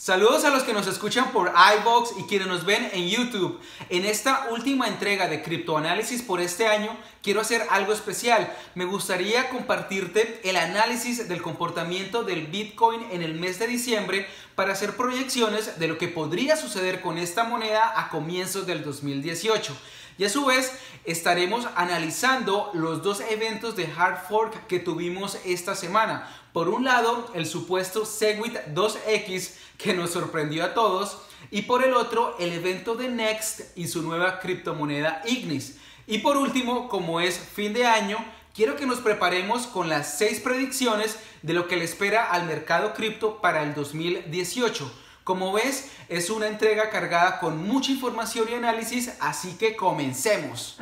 Saludos a los que nos escuchan por iBox y quienes nos ven en YouTube. En esta última entrega de criptoanálisis por este año, quiero hacer algo especial. Me gustaría compartirte el análisis del comportamiento del Bitcoin en el mes de diciembre para hacer proyecciones de lo que podría suceder con esta moneda a comienzos del 2018. Y a su vez estaremos analizando los dos eventos de Hard Fork que tuvimos esta semana. Por un lado, el supuesto Segwit 2X que nos sorprendió a todos. Y por el otro, el evento de Next y su nueva criptomoneda Ignis. Y por último, como es fin de año, quiero que nos preparemos con las seis predicciones de lo que le espera al mercado cripto para el 2018. Como ves, es una entrega cargada con mucha información y análisis, así que comencemos.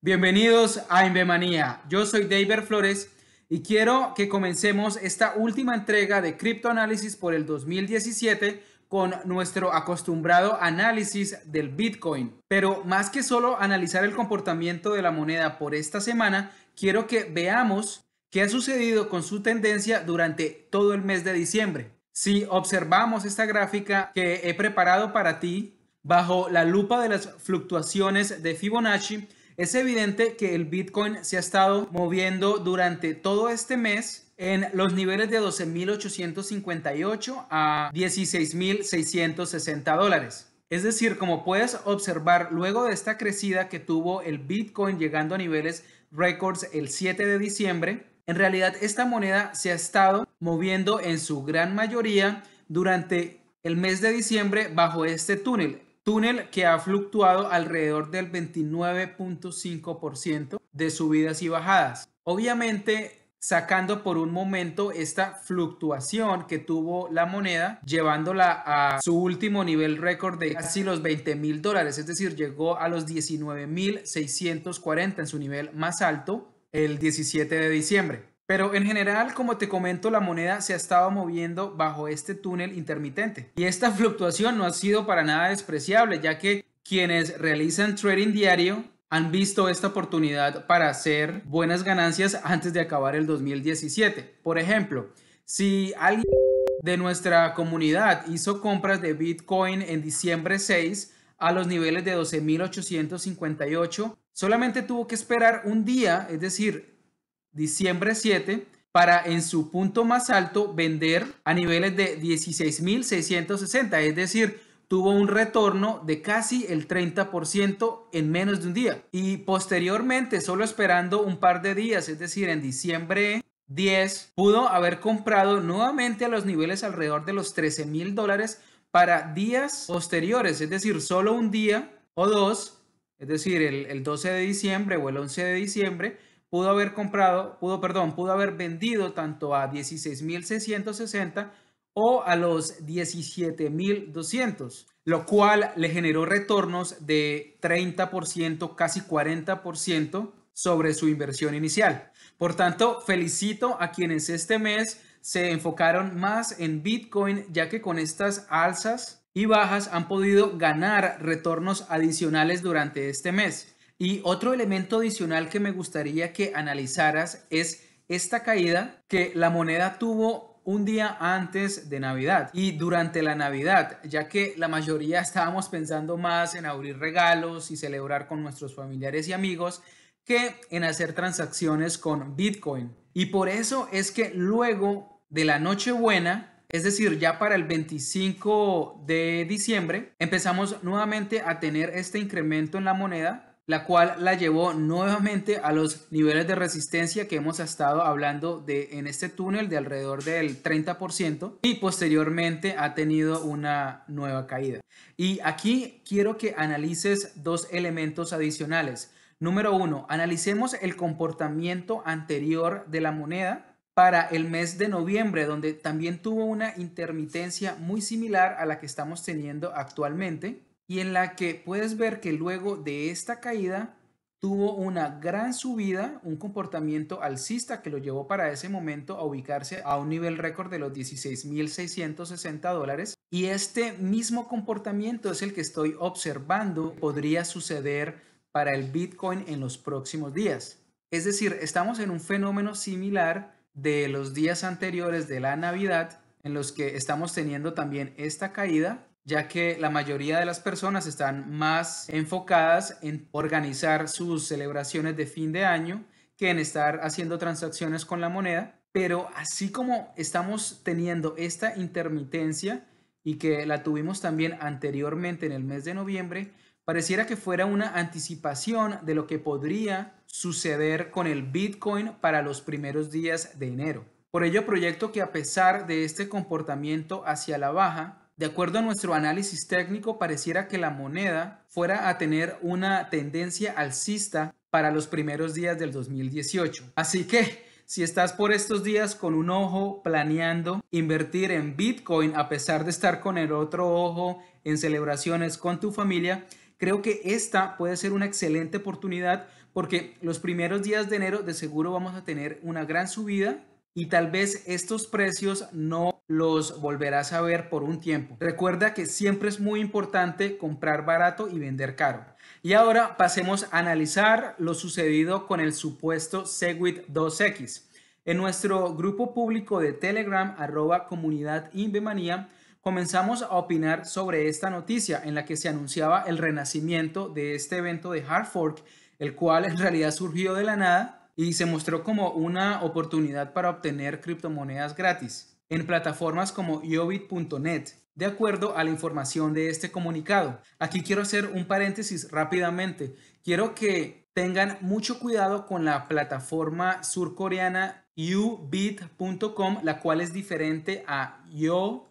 Bienvenidos a Invemanía. Yo soy David Flores y quiero que comencemos esta última entrega de Criptoanálisis por el 2017 con nuestro acostumbrado análisis del Bitcoin. Pero más que solo analizar el comportamiento de la moneda por esta semana, quiero que veamos qué ha sucedido con su tendencia durante todo el mes de diciembre. Si observamos esta gráfica que he preparado para ti bajo la lupa de las fluctuaciones de Fibonacci, es evidente que el Bitcoin se ha estado moviendo durante todo este mes en los niveles de 12.858 a 16.660 dólares. Es decir, como puedes observar, luego de esta crecida que tuvo el Bitcoin llegando a niveles récords el 7 de diciembre, en realidad esta moneda se ha estado moviendo en su gran mayoría durante el mes de diciembre bajo este túnel, túnel que ha fluctuado alrededor del 29.5% de subidas y bajadas. Obviamente sacando por un momento esta fluctuación que tuvo la moneda, llevándola a su último nivel récord de casi los 20 mil dólares, es decir, llegó a los 19 mil 640 en su nivel más alto el 17 de diciembre. Pero en general, como te comento, la moneda se ha estado moviendo bajo este túnel intermitente. Y esta fluctuación no ha sido para nada despreciable, ya que quienes realizan trading diario han visto esta oportunidad para hacer buenas ganancias antes de acabar el 2017. Por ejemplo, si alguien de nuestra comunidad hizo compras de Bitcoin en diciembre 6 a los niveles de 12.858, solamente tuvo que esperar un día, es decir, diciembre 7, para en su punto más alto vender a niveles de 16.660, es decir, tuvo un retorno de casi el 30% en menos de un día. Y posteriormente, solo esperando un par de días, es decir, en diciembre 10, pudo haber comprado nuevamente a los niveles alrededor de los 13 mil dólares para días posteriores, es decir, solo un día o dos, es decir, el, 12 de diciembre o el 11 de diciembre, pudo haber comprado, pudo, perdón, pudo haber vendido tanto a 16.660 o a los 17.200, lo cual le generó retornos de 30%, casi 40% sobre su inversión inicial. Por tanto, felicito a quienes este mes se enfocaron más en Bitcoin, ya que con estas alzas y bajas han podido ganar retornos adicionales durante este mes. Y otro elemento adicional que me gustaría que analizaras es esta caída que la moneda tuvo un día antes de Navidad y durante la Navidad, ya que la mayoría estábamos pensando más en abrir regalos y celebrar con nuestros familiares y amigos que en hacer transacciones con Bitcoin. Y por eso es que luego de la Nochebuena, es decir, ya para el 25 de diciembre, empezamos nuevamente a tener este incremento en la moneda la cual la llevó nuevamente a los niveles de resistencia que hemos estado hablando de en este túnel de alrededor del 30% y posteriormente ha tenido una nueva caída. Y aquí quiero que analices dos elementos adicionales. Número uno, analicemos el comportamiento anterior de la moneda para el mes de noviembre, donde también tuvo una intermitencia muy similar a la que estamos teniendo actualmente y en la que puedes ver que luego de esta caída tuvo una gran subida, un comportamiento alcista que lo llevó para ese momento a ubicarse a un nivel récord de los 16.660 dólares. Y este mismo comportamiento es el que estoy observando podría suceder para el Bitcoin en los próximos días. Es decir, estamos en un fenómeno similar de los días anteriores de la Navidad, en los que estamos teniendo también esta caída ya que la mayoría de las personas están más enfocadas en organizar sus celebraciones de fin de año que en estar haciendo transacciones con la moneda. Pero así como estamos teniendo esta intermitencia y que la tuvimos también anteriormente en el mes de noviembre, pareciera que fuera una anticipación de lo que podría suceder con el Bitcoin para los primeros días de enero. Por ello, proyecto que a pesar de este comportamiento hacia la baja, de acuerdo a nuestro análisis técnico, pareciera que la moneda fuera a tener una tendencia alcista para los primeros días del 2018. Así que, si estás por estos días con un ojo planeando invertir en Bitcoin a pesar de estar con el otro ojo en celebraciones con tu familia, creo que esta puede ser una excelente oportunidad porque los primeros días de enero de seguro vamos a tener una gran subida y tal vez estos precios no los volverás a ver por un tiempo. Recuerda que siempre es muy importante comprar barato y vender caro. Y ahora pasemos a analizar lo sucedido con el supuesto Segwit 2X. En nuestro grupo público de Telegram, arroba comunidad Inbemanía comenzamos a opinar sobre esta noticia en la que se anunciaba el renacimiento de este evento de Hard Fork, el cual en realidad surgió de la nada y se mostró como una oportunidad para obtener criptomonedas gratis en plataformas como yobit.net, de acuerdo a la información de este comunicado. Aquí quiero hacer un paréntesis rápidamente. Quiero que tengan mucho cuidado con la plataforma surcoreana ubit.com, la cual es diferente a yobit.net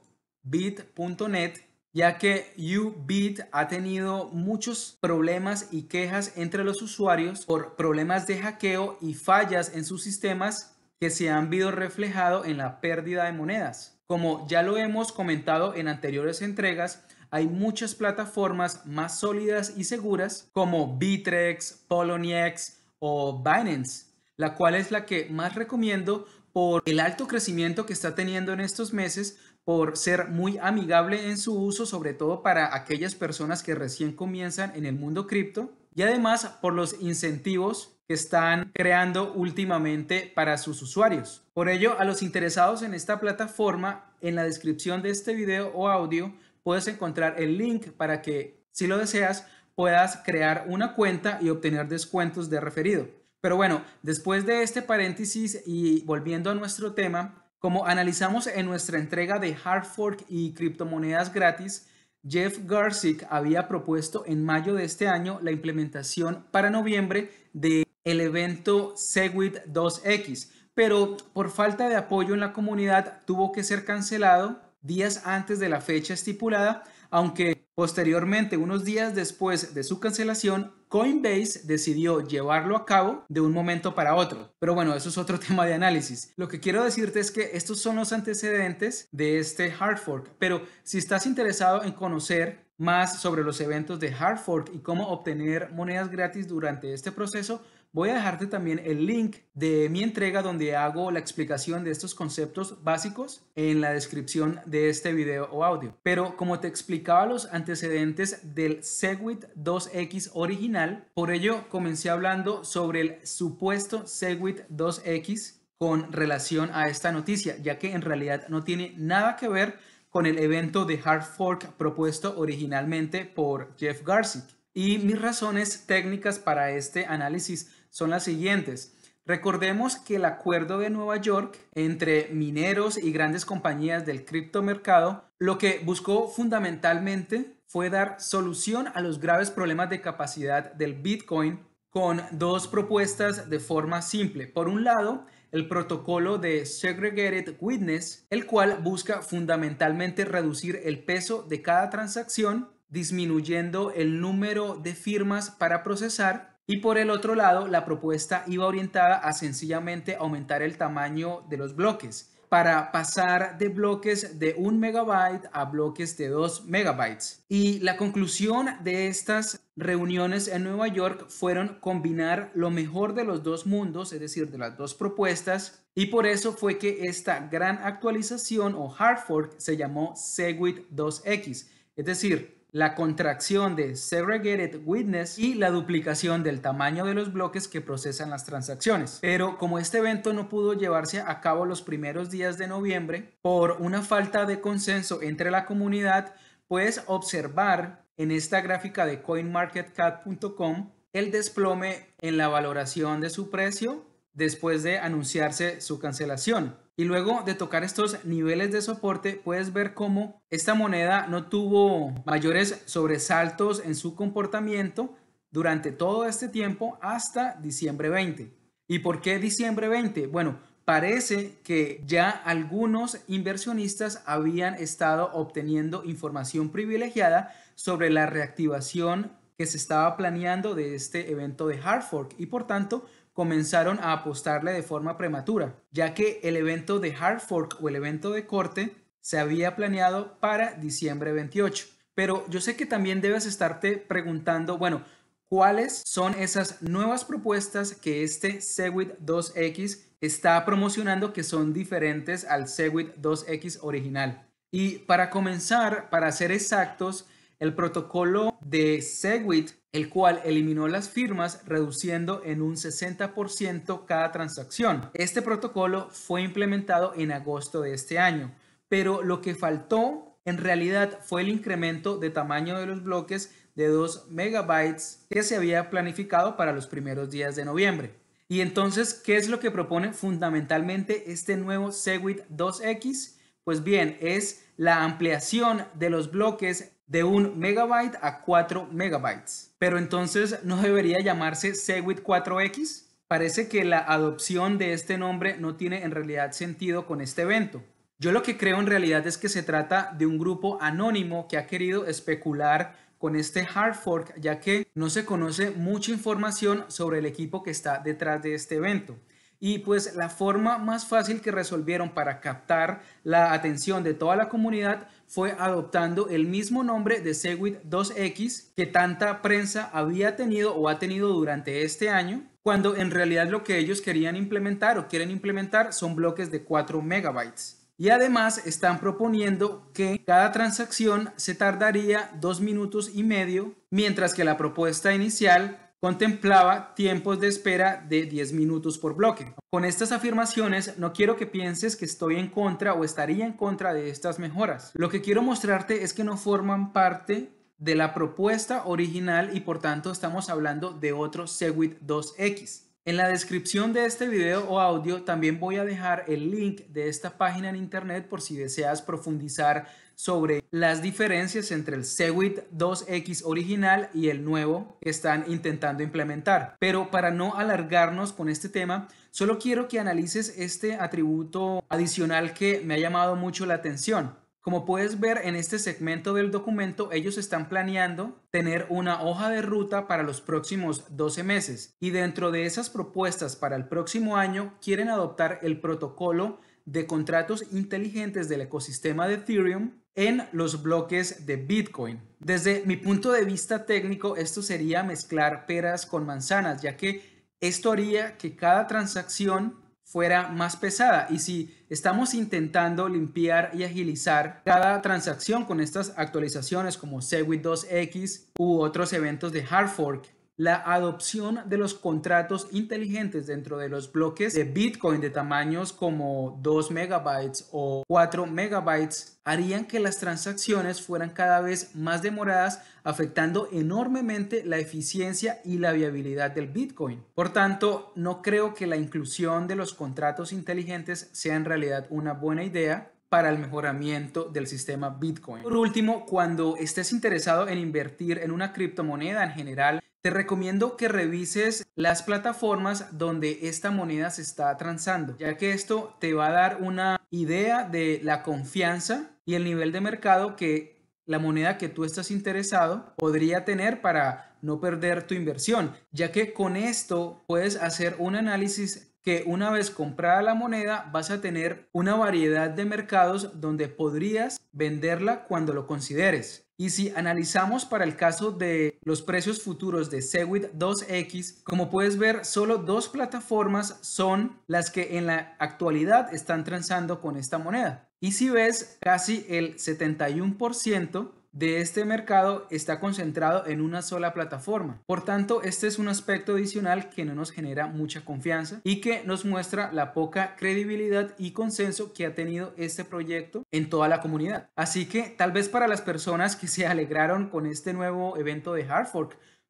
ya que UBIT ha tenido muchos problemas y quejas entre los usuarios por problemas de hackeo y fallas en sus sistemas que se han visto reflejado en la pérdida de monedas. Como ya lo hemos comentado en anteriores entregas, hay muchas plataformas más sólidas y seguras como Bitrex, Poloniex o Binance, la cual es la que más recomiendo por el alto crecimiento que está teniendo en estos meses, por ser muy amigable en su uso, sobre todo para aquellas personas que recién comienzan en el mundo cripto, y además por los incentivos que están creando últimamente para sus usuarios. Por ello, a los interesados en esta plataforma, en la descripción de este video o audio puedes encontrar el link para que, si lo deseas, puedas crear una cuenta y obtener descuentos de referido. Pero bueno, después de este paréntesis y volviendo a nuestro tema, como analizamos en nuestra entrega de Hard Fork y criptomonedas gratis, Jeff Garzik había propuesto en mayo de este año la implementación para noviembre de el evento Segwit 2X, pero por falta de apoyo en la comunidad tuvo que ser cancelado días antes de la fecha estipulada, aunque posteriormente, unos días después de su cancelación, Coinbase decidió llevarlo a cabo de un momento para otro. Pero bueno, eso es otro tema de análisis. Lo que quiero decirte es que estos son los antecedentes de este hard fork, pero si estás interesado en conocer más sobre los eventos de hard fork y cómo obtener monedas gratis durante este proceso, voy a dejarte también el link de mi entrega donde hago la explicación de estos conceptos básicos en la descripción de este video o audio. Pero como te explicaba los antecedentes del Segwit 2X original, por ello comencé hablando sobre el supuesto Segwit 2X con relación a esta noticia, ya que en realidad no tiene nada que ver con el evento de Hard Fork propuesto originalmente por Jeff Garcik. Y mis razones técnicas para este análisis son las siguientes. Recordemos que el acuerdo de Nueva York entre mineros y grandes compañías del criptomercado lo que buscó fundamentalmente fue dar solución a los graves problemas de capacidad del Bitcoin con dos propuestas de forma simple. Por un lado, el protocolo de Segregated Witness, el cual busca fundamentalmente reducir el peso de cada transacción, disminuyendo el número de firmas para procesar y por el otro lado, la propuesta iba orientada a sencillamente aumentar el tamaño de los bloques para pasar de bloques de un megabyte a bloques de 2 megabytes. Y la conclusión de estas reuniones en Nueva York fueron combinar lo mejor de los dos mundos, es decir, de las dos propuestas, y por eso fue que esta gran actualización o hard fork se llamó Segwit 2X, es decir, la contracción de segregated witness y la duplicación del tamaño de los bloques que procesan las transacciones. Pero como este evento no pudo llevarse a cabo los primeros días de noviembre por una falta de consenso entre la comunidad, puedes observar en esta gráfica de coinmarketcap.com el desplome en la valoración de su precio después de anunciarse su cancelación. Y luego de tocar estos niveles de soporte, puedes ver cómo esta moneda no tuvo mayores sobresaltos en su comportamiento durante todo este tiempo hasta diciembre 20. ¿Y por qué diciembre 20? Bueno, parece que ya algunos inversionistas habían estado obteniendo información privilegiada sobre la reactivación que se estaba planeando de este evento de hard fork y por tanto comenzaron a apostarle de forma prematura, ya que el evento de hard fork o el evento de corte se había planeado para diciembre 28. Pero yo sé que también debes estarte preguntando, bueno, ¿cuáles son esas nuevas propuestas que este Segwit 2X está promocionando que son diferentes al Segwit 2X original? Y para comenzar, para ser exactos, el protocolo de Segwit, el cual eliminó las firmas reduciendo en un 60% cada transacción. Este protocolo fue implementado en agosto de este año, pero lo que faltó en realidad fue el incremento de tamaño de los bloques de 2 megabytes que se había planificado para los primeros días de noviembre. Y entonces, ¿qué es lo que propone fundamentalmente este nuevo Segwit 2X? Pues bien, es la ampliación de los bloques de 1 megabyte a 4 megabytes. Pero entonces no debería llamarse Segwit 4X. Parece que la adopción de este nombre no tiene en realidad sentido con este evento. Yo lo que creo en realidad es que se trata de un grupo anónimo que ha querido especular con este hard fork ya que no se conoce mucha información sobre el equipo que está detrás de este evento. Y pues la forma más fácil que resolvieron para captar la atención de toda la comunidad fue adoptando el mismo nombre de Segwit 2X que tanta prensa había tenido o ha tenido durante este año, cuando en realidad lo que ellos querían implementar o quieren implementar son bloques de 4 megabytes. Y además están proponiendo que cada transacción se tardaría dos minutos y medio, mientras que la propuesta inicial contemplaba tiempos de espera de 10 minutos por bloque. Con estas afirmaciones no quiero que pienses que estoy en contra o estaría en contra de estas mejoras. Lo que quiero mostrarte es que no forman parte de la propuesta original y por tanto estamos hablando de otro Segwit 2X. En la descripción de este video o audio también voy a dejar el link de esta página en internet por si deseas profundizar sobre las diferencias entre el Segwit 2X original y el nuevo que están intentando implementar. Pero para no alargarnos con este tema, solo quiero que analices este atributo adicional que me ha llamado mucho la atención. Como puedes ver en este segmento del documento, ellos están planeando tener una hoja de ruta para los próximos 12 meses y dentro de esas propuestas para el próximo año quieren adoptar el protocolo de contratos inteligentes del ecosistema de Ethereum en los bloques de Bitcoin. Desde mi punto de vista técnico, esto sería mezclar peras con manzanas, ya que esto haría que cada transacción fuera más pesada. Y si estamos intentando limpiar y agilizar cada transacción con estas actualizaciones como Segwit 2X u otros eventos de hard fork, la adopción de los contratos inteligentes dentro de los bloques de Bitcoin de tamaños como 2 megabytes o 4 megabytes harían que las transacciones fueran cada vez más demoradas, afectando enormemente la eficiencia y la viabilidad del Bitcoin. Por tanto, no creo que la inclusión de los contratos inteligentes sea en realidad una buena idea para el mejoramiento del sistema Bitcoin. Por último, cuando estés interesado en invertir en una criptomoneda en general, te recomiendo que revises las plataformas donde esta moneda se está transando, ya que esto te va a dar una idea de la confianza y el nivel de mercado que la moneda que tú estás interesado podría tener para no perder tu inversión, ya que con esto puedes hacer un análisis que una vez comprada la moneda vas a tener una variedad de mercados donde podrías venderla cuando lo consideres. Y si analizamos para el caso de los precios futuros de Segwit 2X, como puedes ver, solo dos plataformas son las que en la actualidad están transando con esta moneda. Y si ves, casi el 71% de este mercado está concentrado en una sola plataforma. Por tanto, este es un aspecto adicional que no nos genera mucha confianza y que nos muestra la poca credibilidad y consenso que ha tenido este proyecto en toda la comunidad. Así que tal vez para las personas que se alegraron con este nuevo evento de Hard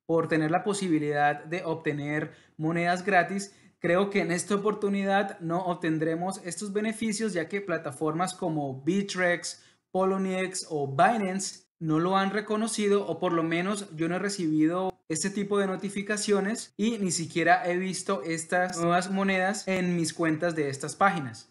por tener la posibilidad de obtener monedas gratis, Creo que en esta oportunidad no obtendremos estos beneficios ya que plataformas como Bitrex, Poloniex o Binance no lo han reconocido o por lo menos yo no he recibido este tipo de notificaciones y ni siquiera he visto estas nuevas monedas en mis cuentas de estas páginas.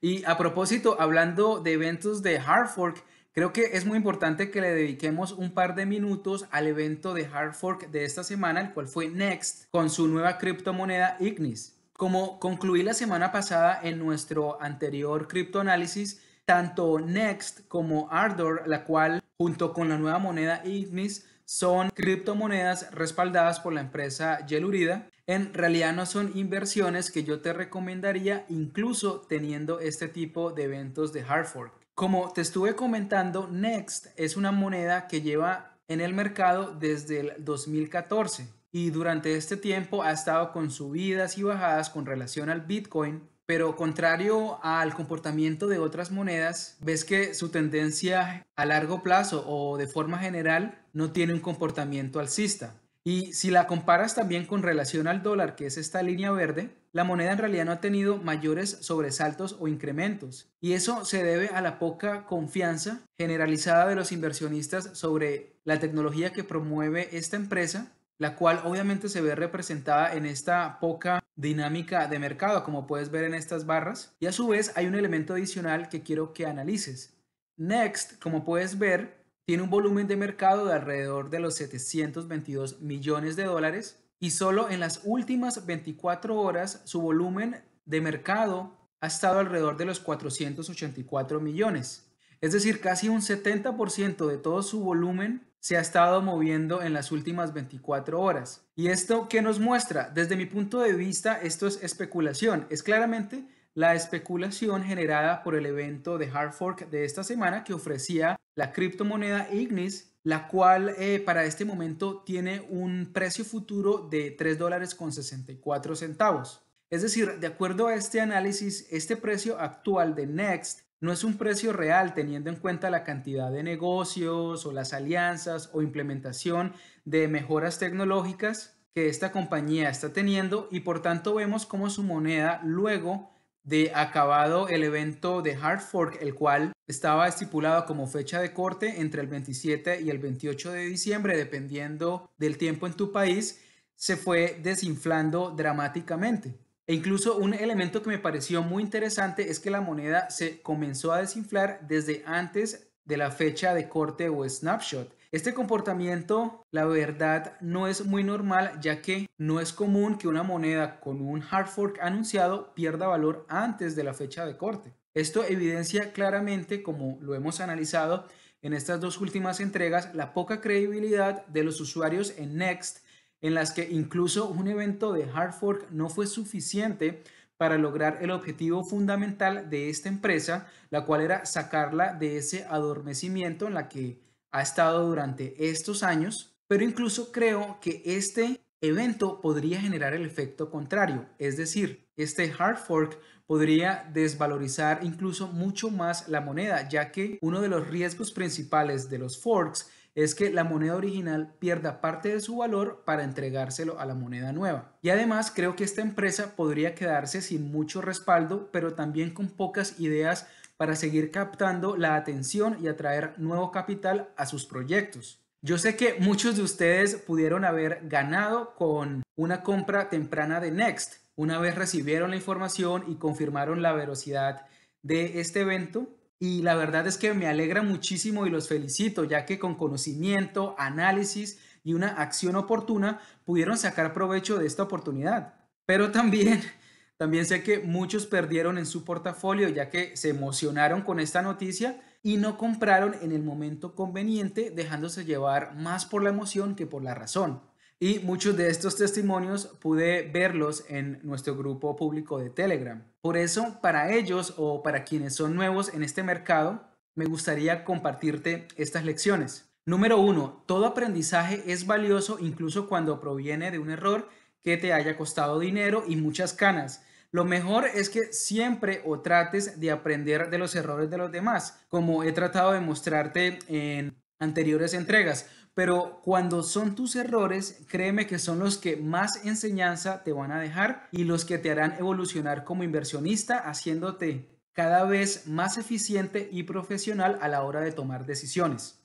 Y a propósito, hablando de eventos de Hard Fork, creo que es muy importante que le dediquemos un par de minutos al evento de Hard Fork de esta semana, el cual fue Next, con su nueva criptomoneda Ignis. Como concluí la semana pasada en nuestro anterior criptoanálisis, tanto Next como Ardor, la cual junto con la nueva moneda Ignis, son criptomonedas respaldadas por la empresa Yelurida. En realidad no son inversiones que yo te recomendaría incluso teniendo este tipo de eventos de hard fork. Como te estuve comentando, Next es una moneda que lleva en el mercado desde el 2014 y durante este tiempo ha estado con subidas y bajadas con relación al Bitcoin pero contrario al comportamiento de otras monedas, ves que su tendencia a largo plazo o de forma general no tiene un comportamiento alcista. Y si la comparas también con relación al dólar, que es esta línea verde, la moneda en realidad no ha tenido mayores sobresaltos o incrementos. Y eso se debe a la poca confianza generalizada de los inversionistas sobre la tecnología que promueve esta empresa la cual obviamente se ve representada en esta poca dinámica de mercado, como puedes ver en estas barras. Y a su vez hay un elemento adicional que quiero que analices. Next, como puedes ver, tiene un volumen de mercado de alrededor de los 722 millones de dólares y solo en las últimas 24 horas su volumen de mercado ha estado alrededor de los 484 millones. Es decir, casi un 70% de todo su volumen se ha estado moviendo en las últimas 24 horas. ¿Y esto qué nos muestra? Desde mi punto de vista, esto es especulación. Es claramente la especulación generada por el evento de hard fork de esta semana que ofrecía la criptomoneda Ignis, la cual eh, para este momento tiene un precio futuro de 3 dólares con 64 centavos. Es decir, de acuerdo a este análisis, este precio actual de Next no es un precio real teniendo en cuenta la cantidad de negocios o las alianzas o implementación de mejoras tecnológicas que esta compañía está teniendo y por tanto vemos cómo su moneda luego de acabado el evento de Hard Fork, el cual estaba estipulado como fecha de corte entre el 27 y el 28 de diciembre, dependiendo del tiempo en tu país, se fue desinflando dramáticamente. E incluso un elemento que me pareció muy interesante es que la moneda se comenzó a desinflar desde antes de la fecha de corte o snapshot. Este comportamiento, la verdad, no es muy normal ya que no es común que una moneda con un hard fork anunciado pierda valor antes de la fecha de corte. Esto evidencia claramente, como lo hemos analizado en estas dos últimas entregas, la poca credibilidad de los usuarios en Next en las que incluso un evento de hard fork no fue suficiente para lograr el objetivo fundamental de esta empresa, la cual era sacarla de ese adormecimiento en la que ha estado durante estos años, pero incluso creo que este evento podría generar el efecto contrario, es decir, este hard fork podría desvalorizar incluso mucho más la moneda, ya que uno de los riesgos principales de los forks es que la moneda original pierda parte de su valor para entregárselo a la moneda nueva. Y además creo que esta empresa podría quedarse sin mucho respaldo, pero también con pocas ideas para seguir captando la atención y atraer nuevo capital a sus proyectos. Yo sé que muchos de ustedes pudieron haber ganado con una compra temprana de Next. Una vez recibieron la información y confirmaron la velocidad de este evento, y la verdad es que me alegra muchísimo y los felicito, ya que con conocimiento, análisis y una acción oportuna pudieron sacar provecho de esta oportunidad. Pero también, también sé que muchos perdieron en su portafolio, ya que se emocionaron con esta noticia y no compraron en el momento conveniente, dejándose llevar más por la emoción que por la razón. Y muchos de estos testimonios pude verlos en nuestro grupo público de Telegram. Por eso, para ellos o para quienes son nuevos en este mercado, me gustaría compartirte estas lecciones. Número uno, todo aprendizaje es valioso incluso cuando proviene de un error que te haya costado dinero y muchas canas. Lo mejor es que siempre o trates de aprender de los errores de los demás, como he tratado de mostrarte en anteriores entregas pero cuando son tus errores, créeme que son los que más enseñanza te van a dejar y los que te harán evolucionar como inversionista, haciéndote cada vez más eficiente y profesional a la hora de tomar decisiones.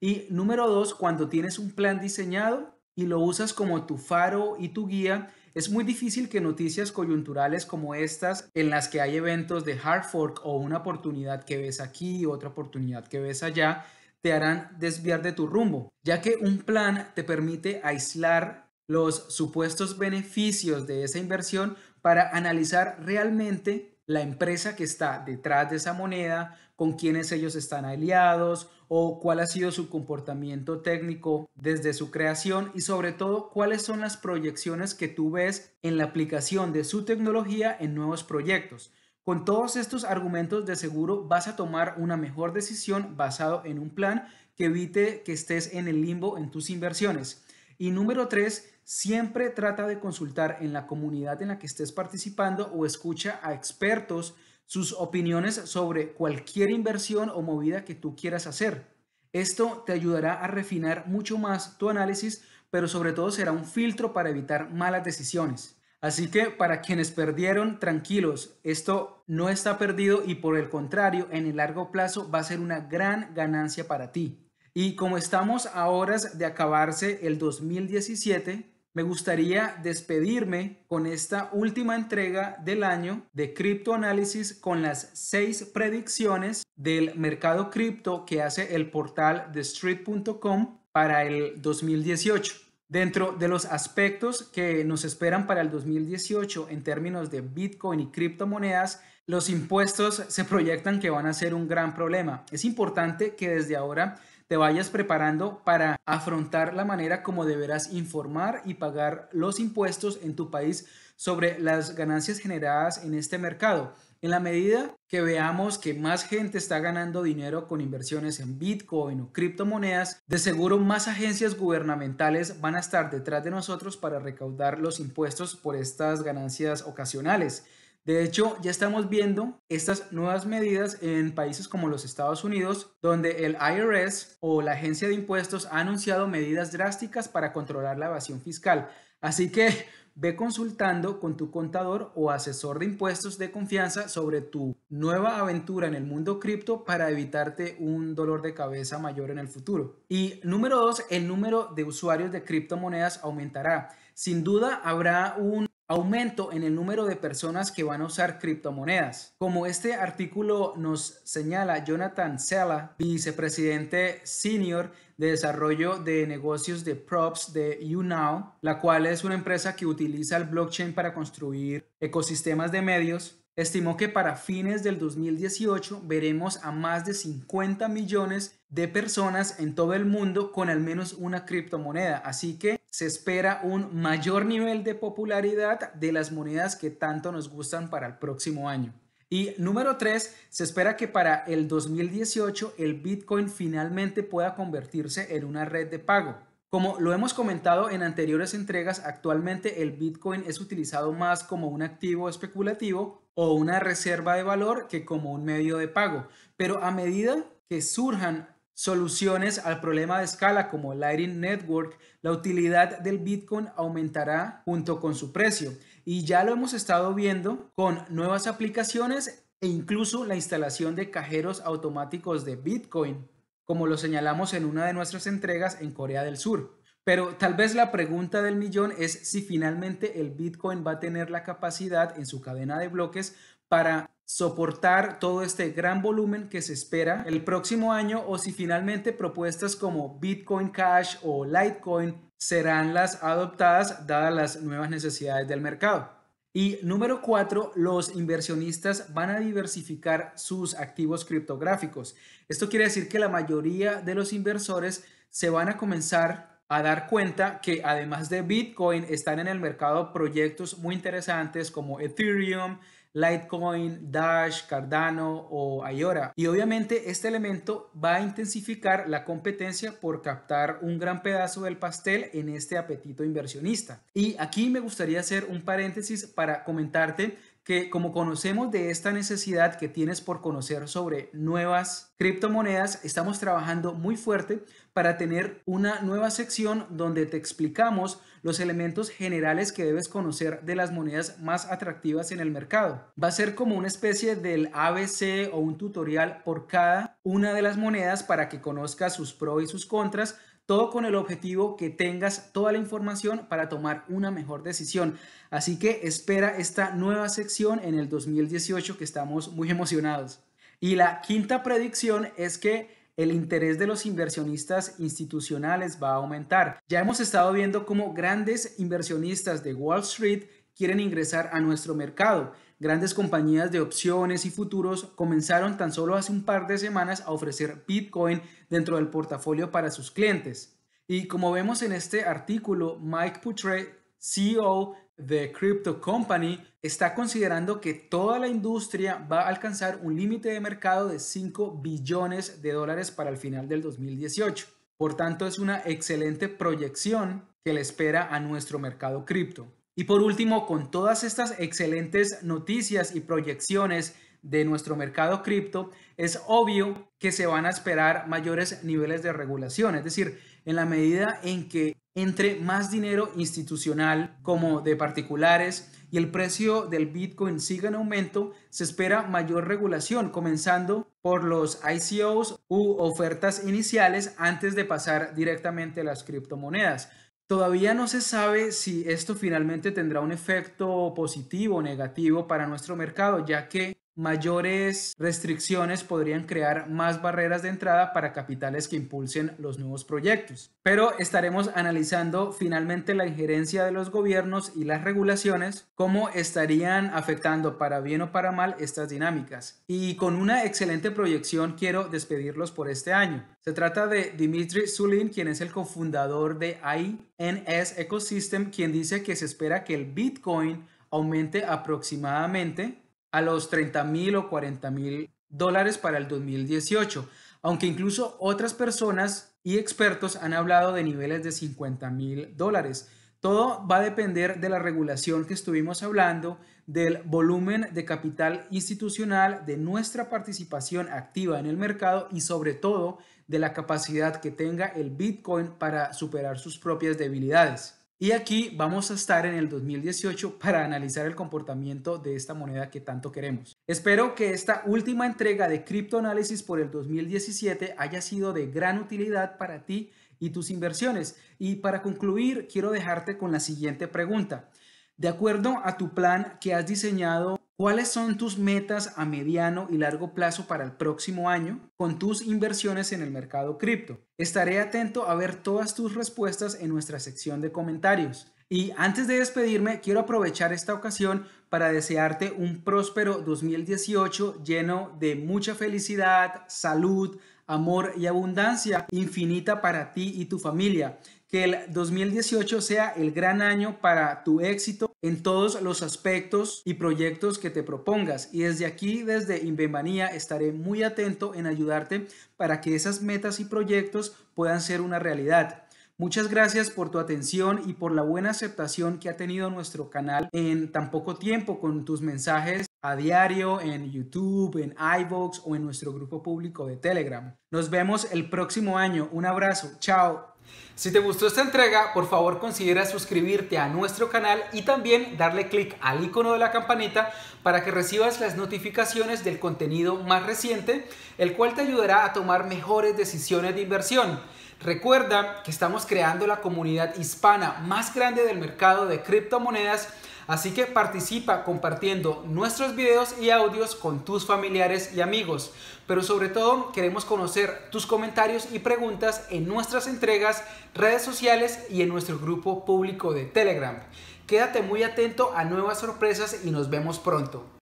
Y número dos, cuando tienes un plan diseñado y lo usas como tu faro y tu guía, es muy difícil que noticias coyunturales como estas, en las que hay eventos de hard fork o una oportunidad que ves aquí, y otra oportunidad que ves allá, te harán desviar de tu rumbo, ya que un plan te permite aislar los supuestos beneficios de esa inversión para analizar realmente la empresa que está detrás de esa moneda, con quienes ellos están aliados o cuál ha sido su comportamiento técnico desde su creación y sobre todo cuáles son las proyecciones que tú ves en la aplicación de su tecnología en nuevos proyectos. Con todos estos argumentos de seguro vas a tomar una mejor decisión basado en un plan que evite que estés en el limbo en tus inversiones. Y número tres, siempre trata de consultar en la comunidad en la que estés participando o escucha a expertos sus opiniones sobre cualquier inversión o movida que tú quieras hacer. Esto te ayudará a refinar mucho más tu análisis, pero sobre todo será un filtro para evitar malas decisiones. Así que para quienes perdieron, tranquilos, esto no está perdido y por el contrario, en el largo plazo va a ser una gran ganancia para ti. Y como estamos a horas de acabarse el 2017, me gustaría despedirme con esta última entrega del año de criptoanálisis con las seis predicciones del mercado cripto que hace el portal de street.com para el 2018. Dentro de los aspectos que nos esperan para el 2018 en términos de Bitcoin y criptomonedas, los impuestos se proyectan que van a ser un gran problema. Es importante que desde ahora te vayas preparando para afrontar la manera como deberás informar y pagar los impuestos en tu país sobre las ganancias generadas en este mercado. En la medida que veamos que más gente está ganando dinero con inversiones en Bitcoin o criptomonedas, de seguro más agencias gubernamentales van a estar detrás de nosotros para recaudar los impuestos por estas ganancias ocasionales. De hecho, ya estamos viendo estas nuevas medidas en países como los Estados Unidos, donde el IRS o la Agencia de Impuestos ha anunciado medidas drásticas para controlar la evasión fiscal. Así que ve consultando con tu contador o asesor de impuestos de confianza sobre tu nueva aventura en el mundo cripto para evitarte un dolor de cabeza mayor en el futuro. Y número dos, el número de usuarios de criptomonedas aumentará. Sin duda habrá un aumento en el número de personas que van a usar criptomonedas. Como este artículo nos señala Jonathan Sella, vicepresidente senior de desarrollo de negocios de props de YouNow, la cual es una empresa que utiliza el blockchain para construir ecosistemas de medios, estimó que para fines del 2018 veremos a más de 50 millones de personas en todo el mundo con al menos una criptomoneda. Así que se espera un mayor nivel de popularidad de las monedas que tanto nos gustan para el próximo año. Y número 3, se espera que para el 2018 el Bitcoin finalmente pueda convertirse en una red de pago. Como lo hemos comentado en anteriores entregas, actualmente el Bitcoin es utilizado más como un activo especulativo o una reserva de valor que como un medio de pago. Pero a medida que surjan soluciones al problema de escala como Lightning Network, la utilidad del Bitcoin aumentará junto con su precio. Y ya lo hemos estado viendo con nuevas aplicaciones e incluso la instalación de cajeros automáticos de Bitcoin, como lo señalamos en una de nuestras entregas en Corea del Sur. Pero tal vez la pregunta del millón es si finalmente el Bitcoin va a tener la capacidad en su cadena de bloques para soportar todo este gran volumen que se espera el próximo año o si finalmente propuestas como Bitcoin Cash o Litecoin serán las adoptadas dadas las nuevas necesidades del mercado. Y número cuatro, los inversionistas van a diversificar sus activos criptográficos. Esto quiere decir que la mayoría de los inversores se van a comenzar a dar cuenta que además de Bitcoin están en el mercado proyectos muy interesantes como Ethereum, Litecoin, Dash, Cardano o Iora. Y obviamente este elemento va a intensificar la competencia por captar un gran pedazo del pastel en este apetito inversionista. Y aquí me gustaría hacer un paréntesis para comentarte que como conocemos de esta necesidad que tienes por conocer sobre nuevas criptomonedas, estamos trabajando muy fuerte para tener una nueva sección donde te explicamos los elementos generales que debes conocer de las monedas más atractivas en el mercado. Va a ser como una especie del ABC o un tutorial por cada una de las monedas para que conozcas sus pros y sus contras todo con el objetivo que tengas toda la información para tomar una mejor decisión. Así que espera esta nueva sección en el 2018 que estamos muy emocionados. Y la quinta predicción es que el interés de los inversionistas institucionales va a aumentar. Ya hemos estado viendo cómo grandes inversionistas de Wall Street quieren ingresar a nuestro mercado Grandes compañías de opciones y futuros comenzaron tan solo hace un par de semanas a ofrecer Bitcoin dentro del portafolio para sus clientes. Y como vemos en este artículo, Mike Putre, CEO de Crypto Company, está considerando que toda la industria va a alcanzar un límite de mercado de 5 billones de dólares para el final del 2018. Por tanto, es una excelente proyección que le espera a nuestro mercado cripto. Y por último, con todas estas excelentes noticias y proyecciones de nuestro mercado cripto, es obvio que se van a esperar mayores niveles de regulación. Es decir, en la medida en que entre más dinero institucional como de particulares y el precio del Bitcoin siga en aumento, se espera mayor regulación, comenzando por los ICOs u ofertas iniciales antes de pasar directamente a las criptomonedas. Todavía no se sabe si esto finalmente tendrá un efecto positivo o negativo para nuestro mercado, ya que mayores restricciones podrían crear más barreras de entrada para capitales que impulsen los nuevos proyectos. Pero estaremos analizando finalmente la injerencia de los gobiernos y las regulaciones, cómo estarían afectando para bien o para mal estas dinámicas. Y con una excelente proyección quiero despedirlos por este año. Se trata de Dimitri Zulin, quien es el cofundador de INS Ecosystem, quien dice que se espera que el Bitcoin aumente aproximadamente a los 30 mil o 40 mil dólares para el 2018, aunque incluso otras personas y expertos han hablado de niveles de 50 mil dólares. Todo va a depender de la regulación que estuvimos hablando, del volumen de capital institucional, de nuestra participación activa en el mercado y sobre todo de la capacidad que tenga el Bitcoin para superar sus propias debilidades. Y aquí vamos a estar en el 2018 para analizar el comportamiento de esta moneda que tanto queremos. Espero que esta última entrega de Criptoanálisis por el 2017 haya sido de gran utilidad para ti y tus inversiones. Y para concluir, quiero dejarte con la siguiente pregunta. De acuerdo a tu plan que has diseñado ¿Cuáles son tus metas a mediano y largo plazo para el próximo año con tus inversiones en el mercado cripto? Estaré atento a ver todas tus respuestas en nuestra sección de comentarios. Y antes de despedirme, quiero aprovechar esta ocasión para desearte un próspero 2018 lleno de mucha felicidad, salud, amor y abundancia infinita para ti y tu familia. Que el 2018 sea el gran año para tu éxito en todos los aspectos y proyectos que te propongas. Y desde aquí, desde Invenmanía, estaré muy atento en ayudarte para que esas metas y proyectos puedan ser una realidad. Muchas gracias por tu atención y por la buena aceptación que ha tenido nuestro canal en tan poco tiempo con tus mensajes a diario en YouTube, en iVoox o en nuestro grupo público de Telegram. Nos vemos el próximo año. Un abrazo. Chao. Si te gustó esta entrega, por favor considera suscribirte a nuestro canal y también darle clic al icono de la campanita para que recibas las notificaciones del contenido más reciente, el cual te ayudará a tomar mejores decisiones de inversión. Recuerda que estamos creando la comunidad hispana más grande del mercado de criptomonedas Así que participa compartiendo nuestros videos y audios con tus familiares y amigos. Pero sobre todo queremos conocer tus comentarios y preguntas en nuestras entregas, redes sociales y en nuestro grupo público de Telegram. Quédate muy atento a nuevas sorpresas y nos vemos pronto.